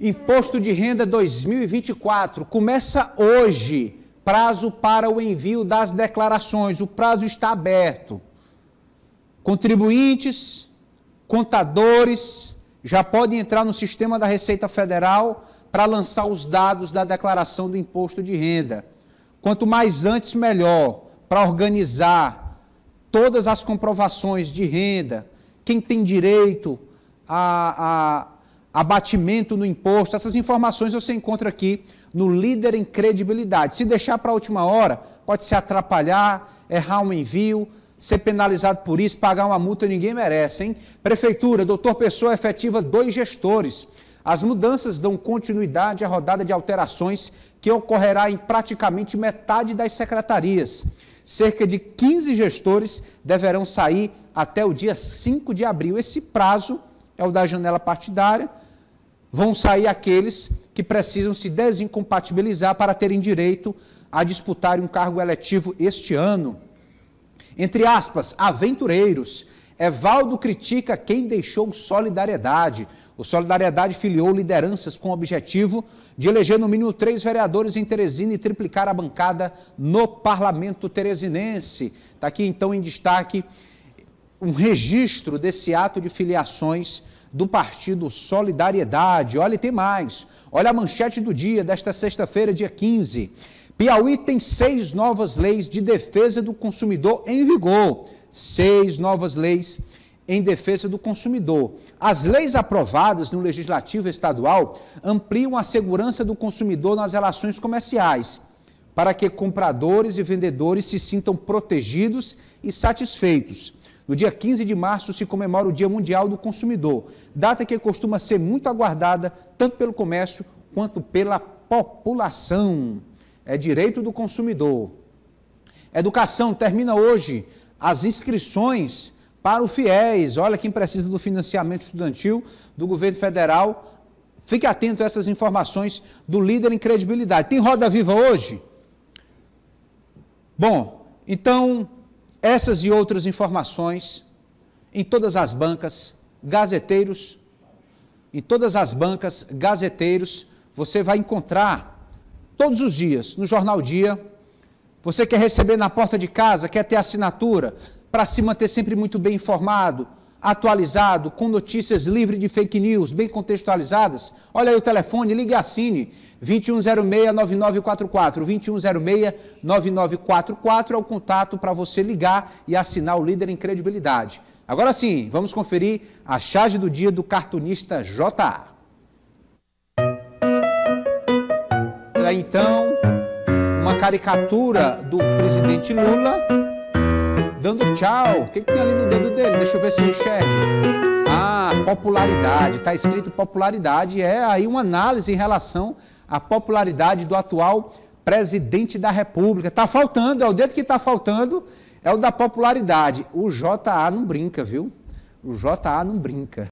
Imposto de Renda 2024 começa hoje. Prazo para o envio das declarações. O prazo está aberto. Contribuintes, contadores já podem entrar no sistema da Receita Federal para lançar os dados da declaração do imposto de renda. Quanto mais antes, melhor, para organizar todas as comprovações de renda, quem tem direito a, a abatimento no imposto. Essas informações você encontra aqui no Líder em Credibilidade. Se deixar para a última hora, pode se atrapalhar, errar um envio, ser penalizado por isso, pagar uma multa, ninguém merece, hein? Prefeitura, doutor Pessoa efetiva dois gestores. As mudanças dão continuidade à rodada de alterações que ocorrerá em praticamente metade das secretarias. Cerca de 15 gestores deverão sair até o dia 5 de abril. Esse prazo é o da janela partidária, vão sair aqueles que precisam se desincompatibilizar para terem direito a disputar um cargo eletivo este ano. Entre aspas, aventureiros. Evaldo critica quem deixou Solidariedade. O Solidariedade filiou lideranças com o objetivo de eleger no mínimo três vereadores em Teresina e triplicar a bancada no parlamento teresinense. Está aqui então em destaque um registro desse ato de filiações do partido Solidariedade. Olha, tem mais. Olha a manchete do dia, desta sexta-feira, dia 15. Piauí tem seis novas leis de defesa do consumidor em vigor. Seis novas leis em defesa do consumidor. As leis aprovadas no Legislativo Estadual ampliam a segurança do consumidor nas relações comerciais, para que compradores e vendedores se sintam protegidos e satisfeitos. No dia 15 de março se comemora o Dia Mundial do Consumidor, data que costuma ser muito aguardada tanto pelo comércio quanto pela população. É direito do consumidor. Educação termina hoje as inscrições para o FIES. Olha quem precisa do financiamento estudantil do governo federal. Fique atento a essas informações do líder em credibilidade. Tem roda viva hoje? Bom, então essas e outras informações em todas as bancas, gazeteiros, em todas as bancas, gazeteiros, você vai encontrar todos os dias no Jornal Dia. Você quer receber na porta de casa, quer ter assinatura para se manter sempre muito bem informado, atualizado, com notícias livre de fake news, bem contextualizadas, olha aí o telefone, ligue e assine 2106-9944, 2106-9944 é o contato para você ligar e assinar o Líder em Credibilidade. Agora sim, vamos conferir a charge do dia do cartunista J.A. É, então, uma caricatura do presidente Lula dando tchau. O que, que tem ali no dedo dele? Deixa eu ver se eu enxergo ah, popularidade. Está escrito popularidade, é aí uma análise em relação à popularidade do atual presidente da República. Está faltando, é o dedo que está faltando, é o da popularidade. O JA não brinca, viu? O JA não brinca.